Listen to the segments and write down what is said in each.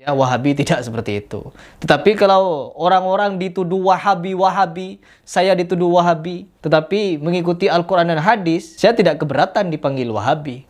Ya, Wahabi tidak seperti itu. Tetapi kalau orang-orang dituduh Wahabi-Wahabi, saya dituduh Wahabi, tetapi mengikuti Al-Quran dan Hadis, saya tidak keberatan dipanggil Wahabi.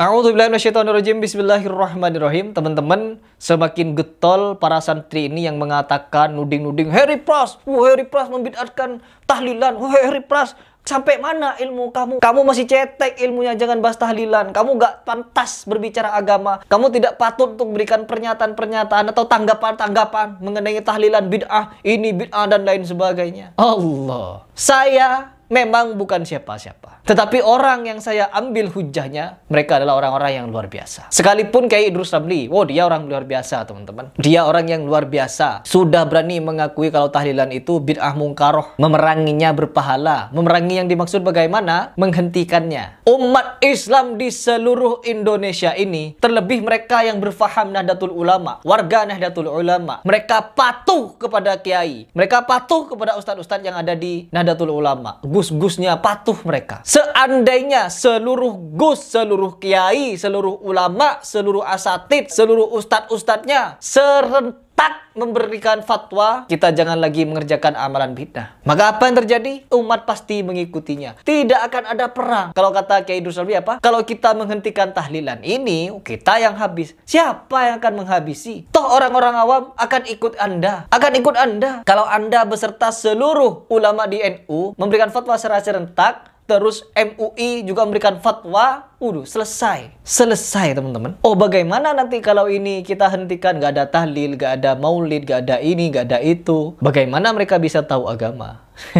A'udzubillahiminasyaitonirrojim, bismillahirrahmanirrahim. Teman-teman, semakin getol para santri ini yang mengatakan nuding-nuding, Harry Pras, oh, Harry Pras membid'atkan tahlilan, oh, Harry Pras Sampai mana ilmu kamu? Kamu masih cetek ilmunya, jangan bahas tahlilan. Kamu gak pantas berbicara agama. Kamu tidak patut untuk berikan pernyataan-pernyataan atau tanggapan-tanggapan mengenai tahlilan bid'ah, ini bid'ah, dan lain sebagainya. Allah, saya memang bukan siapa-siapa. Tetapi orang yang saya ambil hujahnya, mereka adalah orang-orang yang luar biasa. Sekalipun kayak Idrus Ramli, wow dia orang luar biasa teman-teman. Dia orang yang luar biasa. Sudah berani mengakui kalau tahlilan itu bid'ah mungkaroh. Memeranginya berpahala. Memerangi yang dimaksud bagaimana? Menghentikannya. Umat Islam di seluruh Indonesia ini, terlebih mereka yang berfaham Nahdlatul Ulama, warga Nahdlatul Ulama. Mereka patuh kepada Kiai. Mereka patuh kepada ustadz-ustadz yang ada di Nahdlatul Ulama. Gus-gusnya patuh mereka Seandainya seluruh gus, seluruh kiai, seluruh ulama, seluruh asatid, seluruh ustadz-ustadznya serentak memberikan fatwa, kita jangan lagi mengerjakan amalan bid'ah. Maka apa yang terjadi? Umat pasti mengikutinya. Tidak akan ada perang. Kalau kata Kiai Dusalbi apa? Kalau kita menghentikan tahlilan ini, kita yang habis. Siapa yang akan menghabisi? Toh orang-orang awam akan ikut Anda. Akan ikut Anda. Kalau Anda beserta seluruh ulama di NU memberikan fatwa secara serentak, terus MUI juga memberikan fatwa, udah selesai. Selesai teman-teman. Oh bagaimana nanti kalau ini kita hentikan, gak ada tahlil, gak ada maulid, gak ada ini, gak ada itu. Bagaimana mereka bisa tahu agama?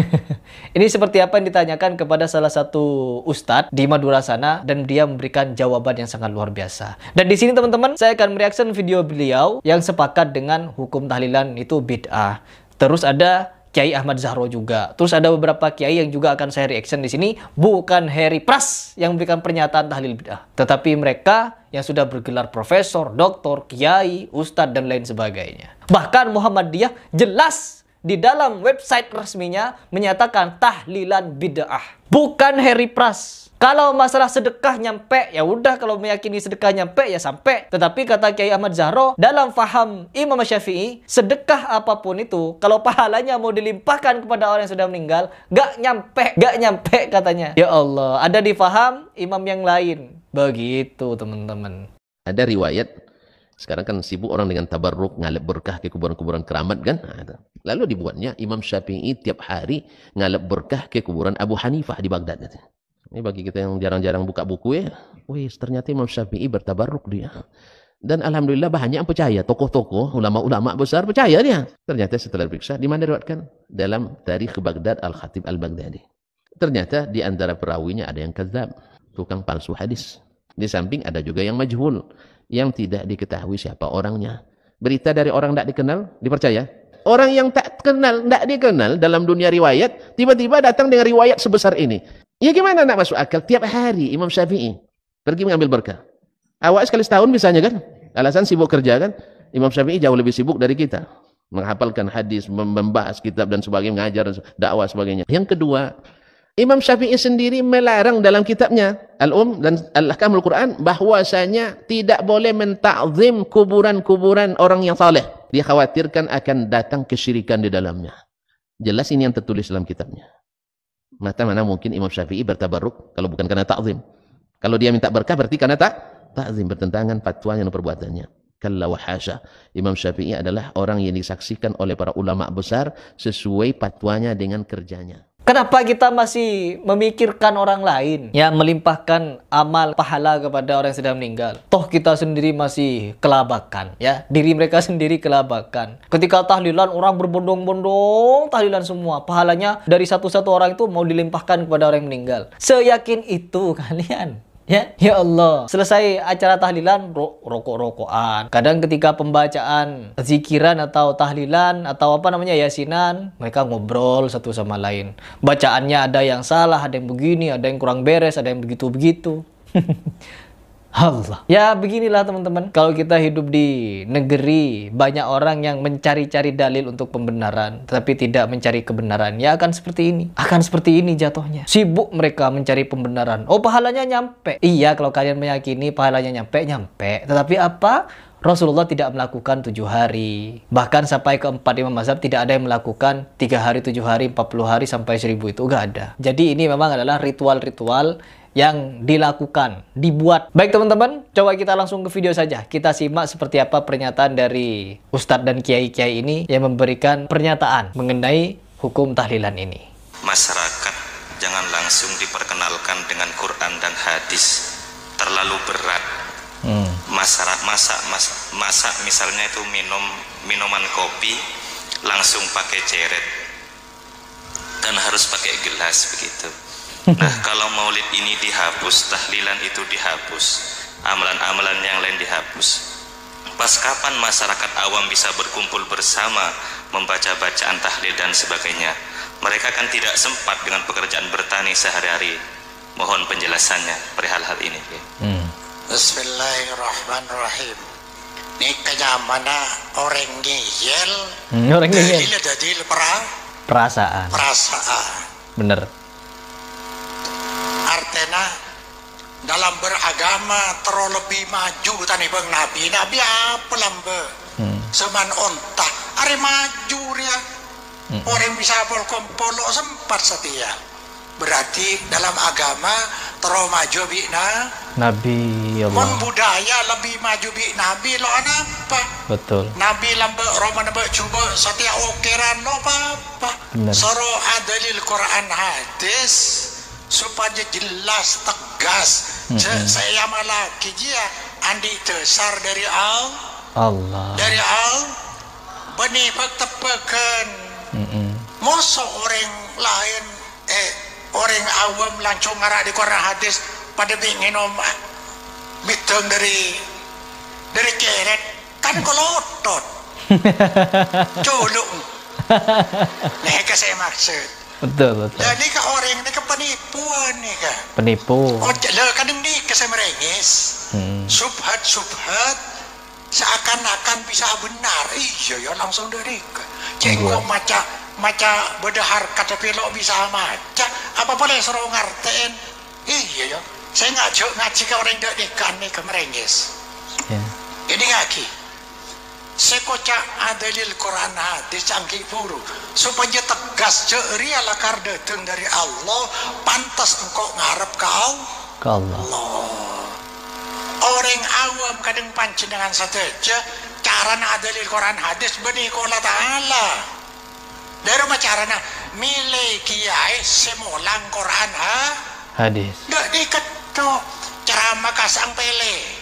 ini seperti apa yang ditanyakan kepada salah satu ustadz di Madura sana dan dia memberikan jawaban yang sangat luar biasa. Dan di sini teman-teman saya akan mereaction video beliau yang sepakat dengan hukum tahlilan itu bid'ah. Terus ada Kiai Ahmad Zahro juga. Terus ada beberapa kiai yang juga akan saya reaction di sini. Bukan Harry Pras yang memberikan pernyataan tahlil bidah, tetapi mereka yang sudah bergelar profesor, doktor, kiai, ustadz dan lain sebagainya. Bahkan Muhammadiyah jelas di dalam website resminya menyatakan tahlilan bid'ah. Bukan Harry Pras kalau masalah sedekah nyampe, ya udah kalau meyakini sedekah nyampe ya sampai. Tetapi kata Kiai Ahmad Zahro, dalam faham Imam Syafi'i, sedekah apapun itu, kalau pahalanya mau dilimpahkan kepada orang yang sudah meninggal, gak nyampe, gak nyampe katanya. Ya Allah, ada di faham imam yang lain. Begitu teman-teman. Ada riwayat, sekarang kan sibuk orang dengan tabarruk, ngalap berkah ke kuburan-kuburan keramat kan? Nah, Lalu dibuatnya Imam Syafi'i tiap hari ngalap berkah ke kuburan Abu Hanifah di Baghdad. Ini bagi kita yang jarang-jarang buka buku ya. Wih, ternyata Imam Syafi'i bertabaruk dia. Dan alhamdulillah banyak yang percaya, tokoh-tokoh, ulama-ulama besar percaya dia. Ternyata setelah diperiksa di mana diriwatkan? Dalam Tarikh Baghdad Al-Khatib Al-Baghdadi. Ternyata di antara perawinya ada yang kezab, tukang palsu hadis. Di samping ada juga yang majhul, yang tidak diketahui siapa orangnya. Berita dari orang tidak dikenal, dipercaya? Orang yang tak kenal, tidak dikenal dalam dunia riwayat, tiba-tiba datang dengan riwayat sebesar ini. Ya gimana nak masuk akal? Tiap hari Imam Syafi'i pergi mengambil berkah. Awak sekali setahun misalnya kan? Alasan sibuk kerja kan? Imam Syafi'i jauh lebih sibuk dari kita. Menghafalkan hadis, membahas kitab dan sebagainya, mengajar, dakwah sebagainya. Yang kedua, Imam Syafi'i sendiri melarang dalam kitabnya Al-Um dan Al-Ahkamul Quran bahwasanya tidak boleh mentakzim kuburan-kuburan orang yang saleh. khawatirkan akan datang kesyirikan di dalamnya. Jelas ini yang tertulis dalam kitabnya. Mengatakan mana mungkin Imam Syafi'i bertabarruk kalau bukan karena ta'zim. Kalau dia minta berkah berarti karena tak ta'zim bertentangan fatwanya dan perbuatannya. Kalla wa Imam Syafi'i adalah orang yang disaksikan oleh para ulama besar sesuai fatwanya dengan kerjanya. Kenapa kita masih memikirkan orang lain? Ya, melimpahkan amal pahala kepada orang yang sedang meninggal. Toh kita sendiri masih kelabakan, ya. Diri mereka sendiri kelabakan. Ketika tahlilan orang berbondong-bondong, tahlilan semua. Pahalanya dari satu-satu orang itu mau dilimpahkan kepada orang yang meninggal. Seyakin itu kalian. Ya, ya Allah. Selesai acara tahlilan, ro rokok-rokokan. Kadang ketika pembacaan zikiran atau tahlilan atau apa namanya yasinan, mereka ngobrol satu sama lain. Bacaannya ada yang salah, ada yang begini, ada yang kurang beres, ada yang begitu-begitu. Allah. Ya beginilah teman-teman. Kalau kita hidup di negeri banyak orang yang mencari-cari dalil untuk pembenaran, tapi tidak mencari kebenaran, ya akan seperti ini. Akan seperti ini jatuhnya. Sibuk mereka mencari pembenaran. Oh pahalanya nyampe. Iya kalau kalian meyakini pahalanya nyampe nyampe. Tetapi apa? Rasulullah tidak melakukan tujuh hari. Bahkan sampai ke empat imam mazhab tidak ada yang melakukan tiga hari, tujuh hari, empat puluh hari, sampai seribu itu. Enggak ada. Jadi ini memang adalah ritual-ritual yang dilakukan, dibuat. Baik teman-teman, coba kita langsung ke video saja. Kita simak seperti apa pernyataan dari Ustadz dan Kiai-Kiai ini yang memberikan pernyataan mengenai hukum tahlilan ini. Masyarakat jangan langsung diperkenalkan dengan Quran dan hadis. Terlalu berat. Hmm. Masyarakat masa masa masak misalnya itu minum minuman kopi langsung pakai ceret dan harus pakai gelas begitu Nah kalau maulid ini dihapus, tahlilan itu dihapus, amalan-amalan yang lain dihapus. Pas kapan masyarakat awam bisa berkumpul bersama, membaca bacaan tahlil dan sebagainya? Mereka kan tidak sempat dengan pekerjaan bertani sehari-hari. Mohon penjelasannya perihal hal ini. Ya. Hmm. Bismillahirrahmanirrahim. Ini kenyamanan orang ngeyel. Hmm, orang ngeyel. Ini jadi perasaan. Perasaan. Bener partena dalam beragama lebih maju tani bang nabi nabi apa lambe hmm. seman onta are maju ya hmm. orang bisa berkompolo sempat setia berarti dalam agama terlalu maju bi na nabi ya Allah. budaya lebih maju bi nabi lo apa betul nabi lambe roma nabe coba setia okeran lo apa apa soro adalil Quran hadis supaya jelas tegas mm -hmm. saya malah kijia ya, andi besar dari al Allah dari al benih tepekan mm -hmm. moso orang lain eh orang awam langsung ngarah di koran hadis pada bingin om ah, miteng dari dari keret kan kolotot culung nah kasih maksud Betul, betul. Nah, ini ke orang ini ke penipuan nih kan. Penipu. Oh, jadi kadang nih ke saya merengis. Hmm. Subhat-subhat seakan-akan bisa benar. Iya, ya langsung dari ke. Cek iya. kok maca maca harga tapi lo bisa maca. Apa boleh suruh ngertiin? Iya, ya. Saya ngajuk ngaji ke orang dak dekan ni ke merengis. Ya. Yeah. Ini ngaki sekoca adalil Quran hadis canggih puru supaya tegas ceria lakar datang dari Allah pantas engkau ngarep kau ke Allah. orang awam kadang panjenengan saja carana adalil Quran hadis benih Allah Ta'ala dari macarana milih kiai semolang Quran ha? hadis gak diketuk ceramah kasang pele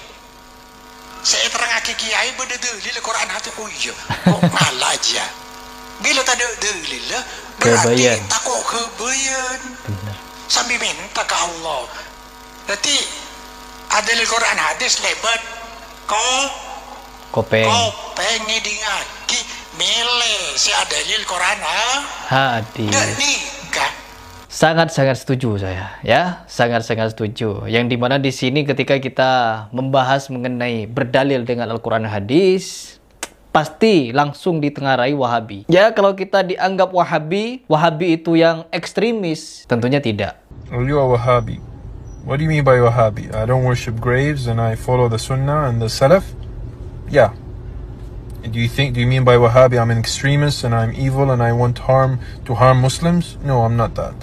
saya aki kiai benda lila Quran hati oh iya kok malah aja bila tak ada lila berarti takut kebayan sambil minta ke Allah nanti ada Quran hadis lebat kau kau pengen kau pengen pengi dingaki mele si ada Quran ha hadis ni Sangat-sangat setuju saya, ya, sangat-sangat setuju. Yang dimana di sini ketika kita membahas mengenai berdalil dengan Al-Quran Hadis, pasti langsung ditengarai Wahabi. Ya, kalau kita dianggap Wahabi, Wahabi itu yang ekstremis, tentunya tidak. Are you a Wahabi? What do you mean by Wahabi? I don't worship graves and I follow the Sunnah and the Salaf. Yeah, do you think do you mean by wahhabi i'm an extremist and i'm evil and i want harm to harm muslims no i'm not that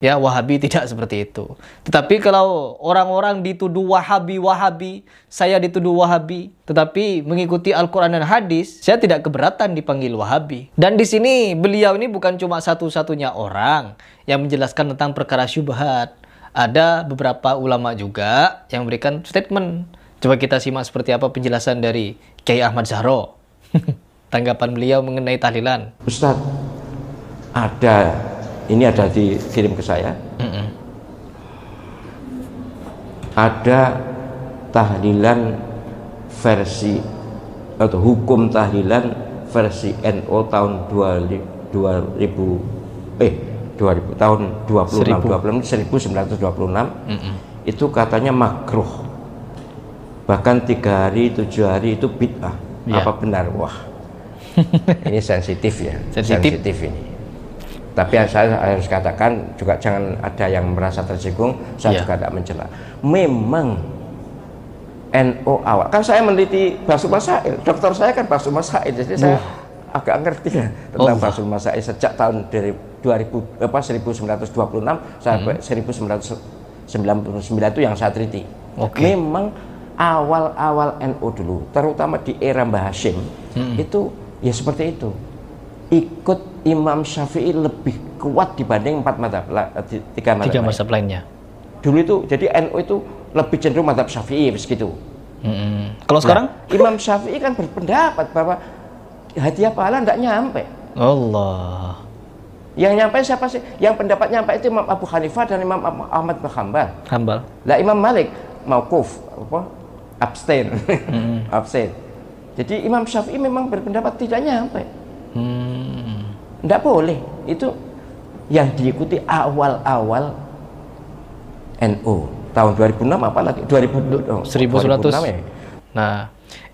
Ya, Wahabi tidak seperti itu. Tetapi kalau orang-orang dituduh Wahabi, Wahabi, saya dituduh Wahabi, tetapi mengikuti Al-Quran dan Hadis, saya tidak keberatan dipanggil Wahabi. Dan di sini beliau ini bukan cuma satu-satunya orang yang menjelaskan tentang perkara syubhat. Ada beberapa ulama juga yang memberikan statement. Coba kita simak seperti apa penjelasan dari Kiai Ahmad Zahro. Tanggapan beliau mengenai tahlilan. Ustaz, ada ini ada dikirim ke saya mm -mm. ada tahlilan versi atau hukum tahlilan versi NO tahun 2000 eh 2000 tahun 26 26 1926 mm -mm. itu katanya makruh bahkan tiga hari tujuh hari itu bid'ah yeah. apa benar wah ini sensitif ya sensitif, sensitif ini tapi saya harus katakan juga jangan ada yang merasa tersinggung saya yeah. juga tidak mencela memang NO awal kan saya meneliti Basu Masail dokter saya kan Basu Masail jadi saya iya. agak ngerti ya tentang oh. Basu Masail sejak tahun dari 2000 apa 1926 sampai mm -hmm. 1999 itu yang saya teliti okay. memang awal-awal NO dulu terutama di era Mbah Hashim -hmm. itu ya seperti itu ikut Imam Syafi'i lebih kuat dibanding empat madhab, eh, tiga madhab, tiga madhab lainnya. Dulu itu jadi NU itu lebih cenderung madhab Syafi'i begitu. Hmm. Kalau nah, sekarang Imam Syafi'i kan berpendapat bahwa hati apa pahala tidak nyampe. Allah. Yang nyampe siapa sih? Yang pendapat nyampe itu Imam Abu Hanifah dan Imam Ahmad bin Hambal. Hambal. Lah Imam Malik mauquf apa? Abstain. Hmm. Abstain. Jadi Imam Syafi'i memang berpendapat tidak nyampe hmm. nggak boleh itu yang diikuti awal-awal NU tahun 2006 apalagi 2000 oh, 1100 ya? nah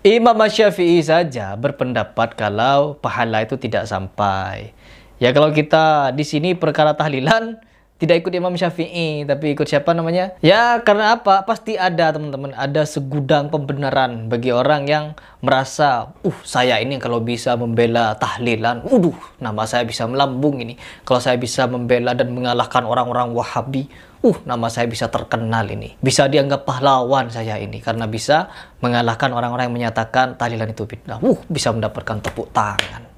Imam Syafi'i saja berpendapat kalau pahala itu tidak sampai ya kalau kita di sini perkara tahlilan tidak ikut Imam Syafi'i tapi ikut siapa namanya ya karena apa pasti ada teman-teman ada segudang pembenaran bagi orang yang merasa uh saya ini kalau bisa membela tahlilan wuduh, nama saya bisa melambung ini kalau saya bisa membela dan mengalahkan orang-orang wahabi uh nama saya bisa terkenal ini bisa dianggap pahlawan saya ini karena bisa mengalahkan orang-orang yang menyatakan tahlilan itu bidah. uh bisa mendapatkan tepuk tangan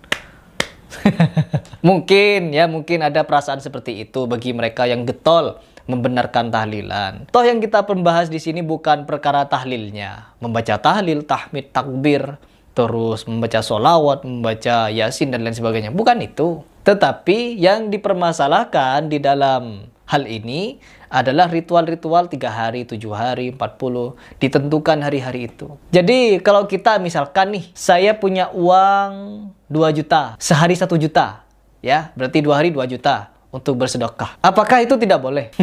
mungkin ya mungkin ada perasaan seperti itu bagi mereka yang getol membenarkan tahlilan. Toh yang kita pembahas di sini bukan perkara tahlilnya, membaca tahlil, tahmid, takbir, terus membaca solawat, membaca yasin dan lain sebagainya. Bukan itu. Tetapi yang dipermasalahkan di dalam Hal ini adalah ritual-ritual tiga -ritual hari, tujuh hari, empat puluh ditentukan hari-hari itu. Jadi kalau kita misalkan nih, saya punya uang dua juta, sehari satu juta, ya berarti dua hari dua juta untuk bersedekah. Apakah itu tidak boleh?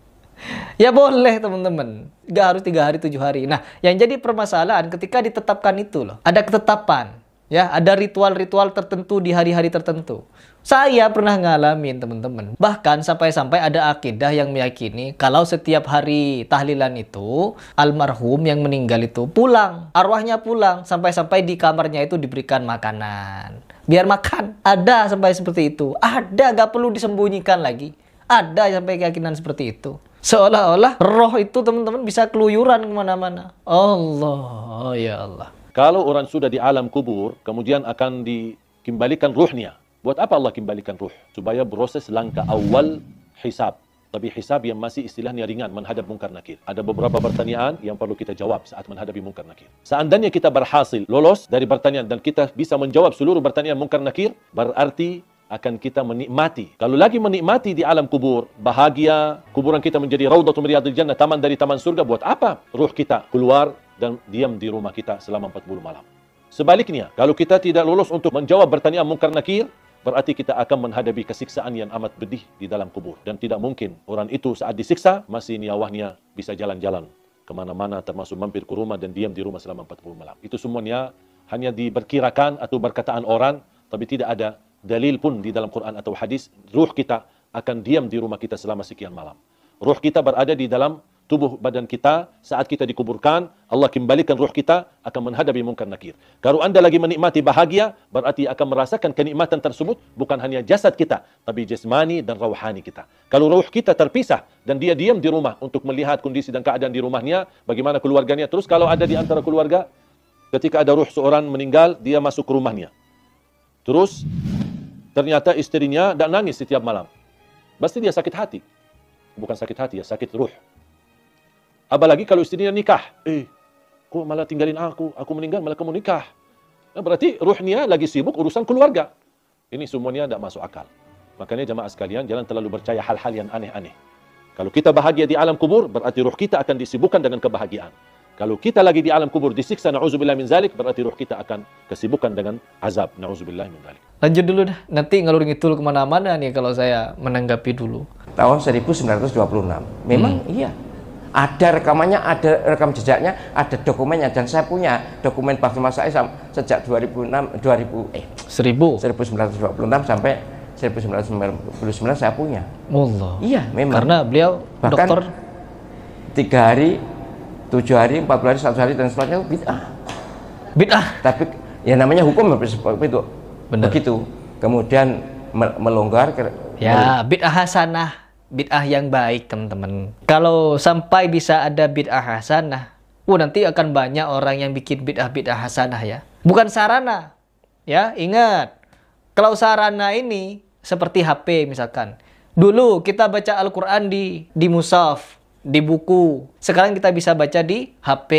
ya boleh teman-teman, gak harus tiga hari tujuh hari. Nah, yang jadi permasalahan ketika ditetapkan itu loh, ada ketetapan, ya ada ritual-ritual tertentu di hari-hari tertentu. Saya pernah ngalamin teman-teman. Bahkan sampai-sampai ada akidah yang meyakini kalau setiap hari tahlilan itu almarhum yang meninggal itu pulang, arwahnya pulang sampai-sampai di kamarnya itu diberikan makanan. Biar makan. Ada sampai seperti itu. Ada gak perlu disembunyikan lagi. Ada sampai keyakinan seperti itu. Seolah-olah roh itu teman-teman bisa keluyuran kemana-mana. Allah, ya Allah. Kalau orang sudah di alam kubur, kemudian akan dikembalikan ruhnya Buat apa Allah kembalikan ruh? Supaya proses langkah awal hisab. Tapi hisab yang masih istilahnya ringan menghadap mungkar nakir. Ada beberapa pertanyaan yang perlu kita jawab saat menghadapi mungkar nakir. Seandainya kita berhasil lolos dari pertanyaan dan kita bisa menjawab seluruh pertanyaan mungkar nakir, berarti akan kita menikmati. Kalau lagi menikmati di alam kubur, bahagia, kuburan kita menjadi raudatul riyadil jannah, taman dari taman surga, buat apa ruh kita keluar dan diam di rumah kita selama 40 malam? Sebaliknya, kalau kita tidak lolos untuk menjawab pertanyaan mungkar nakir, berarti kita akan menghadapi kesiksaan yang amat pedih di dalam kubur. Dan tidak mungkin orang itu saat disiksa masih niawahnya bisa jalan-jalan kemana-mana termasuk mampir ke rumah dan diam di rumah selama 40 malam. Itu semuanya hanya diperkirakan atau berkataan orang tapi tidak ada dalil pun di dalam Quran atau hadis ruh kita akan diam di rumah kita selama sekian malam. Ruh kita berada di dalam tubuh badan kita saat kita dikuburkan, Allah kembalikan ruh kita akan menghadapi mungkar nakir. Kalau Anda lagi menikmati bahagia, berarti akan merasakan kenikmatan tersebut bukan hanya jasad kita, tapi jasmani dan rohani kita. Kalau ruh kita terpisah dan dia diam di rumah untuk melihat kondisi dan keadaan di rumahnya, bagaimana keluarganya. Terus kalau ada di antara keluarga, ketika ada ruh seorang meninggal, dia masuk ke rumahnya. Terus ternyata istrinya tidak nangis setiap malam. Pasti dia sakit hati. Bukan sakit hati ya, sakit ruh. Apalagi kalau istrinya nikah. Eh, kok malah tinggalin aku? Aku meninggal, malah kamu nikah. Nah, berarti ruhnya lagi sibuk urusan keluarga. Ini semuanya tidak masuk akal. Makanya jamaah sekalian, jangan terlalu percaya hal-hal yang aneh-aneh. Kalau kita bahagia di alam kubur, berarti ruh kita akan disibukkan dengan kebahagiaan. Kalau kita lagi di alam kubur disiksa na'udzubillah min zalik berarti ruh kita akan kesibukan dengan azab na'udzubillah min zalik. Lanjut dulu dah. Nanti ngalur itu kemana-mana nih kalau saya menanggapi dulu. Tahun 1926. Memang hmm. iya ada rekamannya, ada rekam jejaknya, ada dokumennya dan saya punya dokumen Baptisma saya sejak 2006 2000 eh 1000 1926 sampai 1999 saya punya. Allah. Iya, memang. Karena beliau Bahkan dokter tiga hari, tujuh hari, empat hari, satu hari dan seterusnya bid'ah. Bid'ah. Tapi ya namanya hukum seperti ya, itu. Benar. Begitu. Kemudian melonggar ya bid'ah hasanah bid'ah yang baik teman-teman. Kalau sampai bisa ada bid'ah hasanah, uh, nanti akan banyak orang yang bikin bid'ah-bid'ah hasanah ya. Bukan sarana, ya ingat. Kalau sarana ini seperti HP misalkan. Dulu kita baca Al-Quran di, di musaf, di buku. Sekarang kita bisa baca di HP.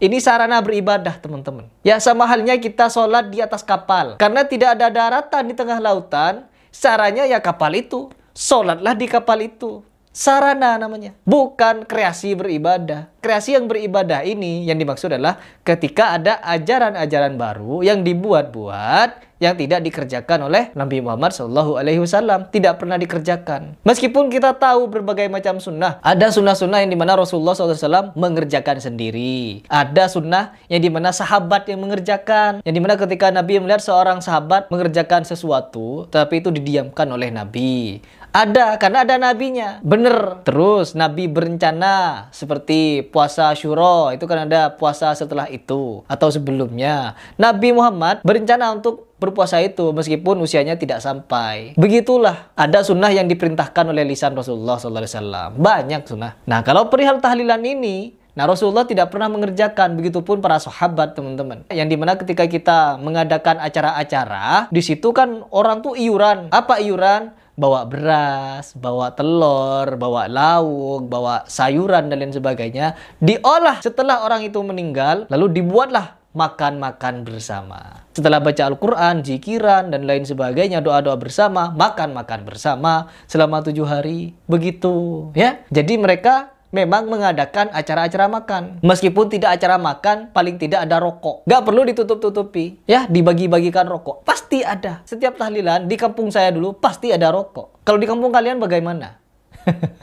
Ini sarana beribadah teman-teman. Ya sama halnya kita sholat di atas kapal. Karena tidak ada daratan di tengah lautan, caranya ya kapal itu. Sholatlah di kapal itu. Sarana namanya. Bukan kreasi beribadah. Kreasi yang beribadah ini yang dimaksud adalah ketika ada ajaran-ajaran baru yang dibuat-buat yang tidak dikerjakan oleh Nabi Muhammad Shallallahu Alaihi Wasallam tidak pernah dikerjakan. Meskipun kita tahu berbagai macam sunnah, ada sunnah-sunnah yang dimana Rasulullah SAW mengerjakan sendiri. Ada sunnah yang dimana sahabat yang mengerjakan, yang dimana ketika Nabi melihat seorang sahabat mengerjakan sesuatu, tapi itu didiamkan oleh Nabi. Ada, karena ada nabinya. Bener. Terus nabi berencana seperti puasa syuro, itu kan ada puasa setelah itu atau sebelumnya. Nabi Muhammad berencana untuk berpuasa itu meskipun usianya tidak sampai. Begitulah ada sunnah yang diperintahkan oleh lisan Rasulullah SAW. Banyak sunnah. Nah kalau perihal tahlilan ini, Nah Rasulullah tidak pernah mengerjakan begitupun para sahabat teman-teman. Yang dimana ketika kita mengadakan acara-acara, di situ kan orang tuh iuran. Apa iuran? bawa beras, bawa telur, bawa lauk, bawa sayuran dan lain sebagainya, diolah setelah orang itu meninggal, lalu dibuatlah makan-makan bersama. Setelah baca Al-Quran, jikiran, dan lain sebagainya, doa-doa bersama, makan-makan bersama selama tujuh hari. Begitu, ya. Jadi mereka memang mengadakan acara-acara makan. Meskipun tidak acara makan, paling tidak ada rokok. Gak perlu ditutup-tutupi, ya dibagi-bagikan rokok. Pasti ada. Setiap tahlilan di kampung saya dulu pasti ada rokok. Kalau di kampung kalian bagaimana?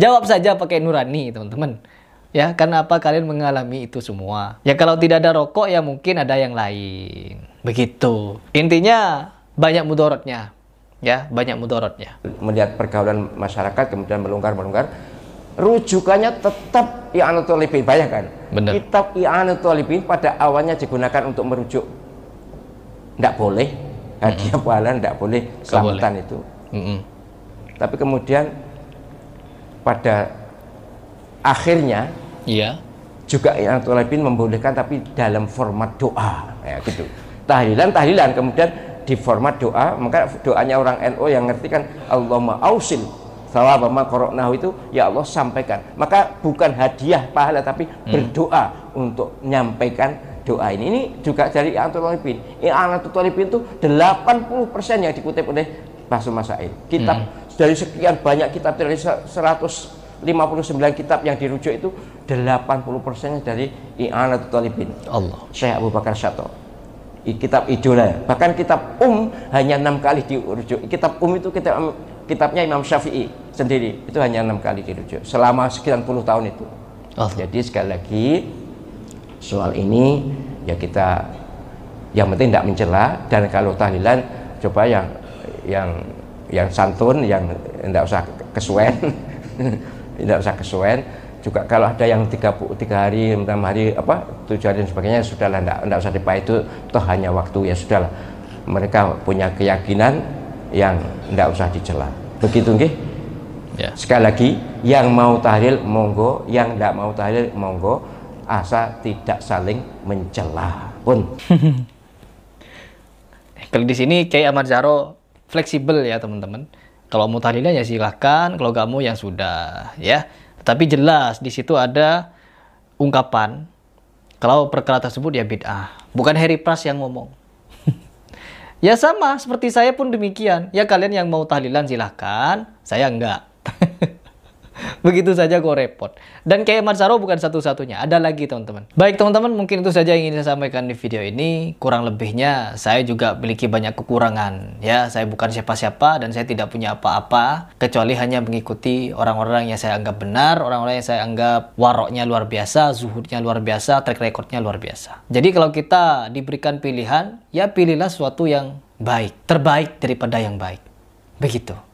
Jawab saja pakai nurani, teman-teman. Ya, karena apa kalian mengalami itu semua? Ya kalau tidak ada rokok ya mungkin ada yang lain. Begitu. Intinya banyak mudorotnya. Ya, banyak mudorotnya. Melihat pergaulan masyarakat kemudian melonggar-melonggar rujukannya tetap i'anatul libin bayangkan Bener. kitab i'anatul libin pada awalnya digunakan untuk merujuk tidak boleh hadiah mm -hmm. pahala tidak boleh selamatan itu mm -hmm. tapi kemudian pada akhirnya iya juga i'anatul libin membolehkan tapi dalam format doa ya gitu tahlilan tahlilan kemudian di format doa maka doanya orang NO yang ngerti kan Allah ausil Sawab ma qara'nahu itu ya Allah sampaikan. Maka bukan hadiah pahala tapi hmm. berdoa untuk menyampaikan doa ini. Ini juga dari Antul Talibin. Antul Talibin itu 80% yang dikutip oleh Basul Masail. Kitab hmm. dari sekian banyak kitab dari 159 kitab yang dirujuk itu 80% dari I'anatul Talibin. Allah. Syekh Abu Bakar Syato kitab idola bahkan kitab um hanya enam kali dirujuk kitab um itu kitab kitabnya Imam Syafi'i sendiri itu hanya enam kali dirujuk selama sekian puluh tahun itu oh. jadi sekali lagi soal ini ya kita yang penting tidak mencela dan kalau tahlilan coba yang yang yang santun yang tidak usah kesuwen tidak usah kesuwen juga kalau ada yang tiga, tiga hari enam hari apa tujuh hari dan sebagainya lah tidak usah dipakai itu toh hanya waktu ya sudah lah mereka punya keyakinan yang tidak usah dicela begitu nggih ya. sekali lagi yang mau tahlil monggo yang tidak mau tahlil monggo asa tidak saling mencela pun eh, kalau di sini kayak Amar Zaro fleksibel ya teman-teman kalau mau tahlilnya ya silahkan kalau kamu yang sudah ya tapi jelas di situ ada ungkapan kalau perkara tersebut ya bid'ah bukan Harry Pras yang ngomong Ya sama, seperti saya pun demikian. Ya kalian yang mau tahlilan silahkan, saya enggak. Begitu saja gue repot. Dan kayak Marzaro bukan satu-satunya. Ada lagi teman-teman. Baik teman-teman, mungkin itu saja yang ingin saya sampaikan di video ini. Kurang lebihnya saya juga memiliki banyak kekurangan. Ya, saya bukan siapa-siapa dan saya tidak punya apa-apa. Kecuali hanya mengikuti orang-orang yang saya anggap benar. Orang-orang yang saya anggap waroknya luar biasa, zuhudnya luar biasa, track recordnya luar biasa. Jadi kalau kita diberikan pilihan, ya pilihlah sesuatu yang baik. Terbaik daripada yang baik. Begitu.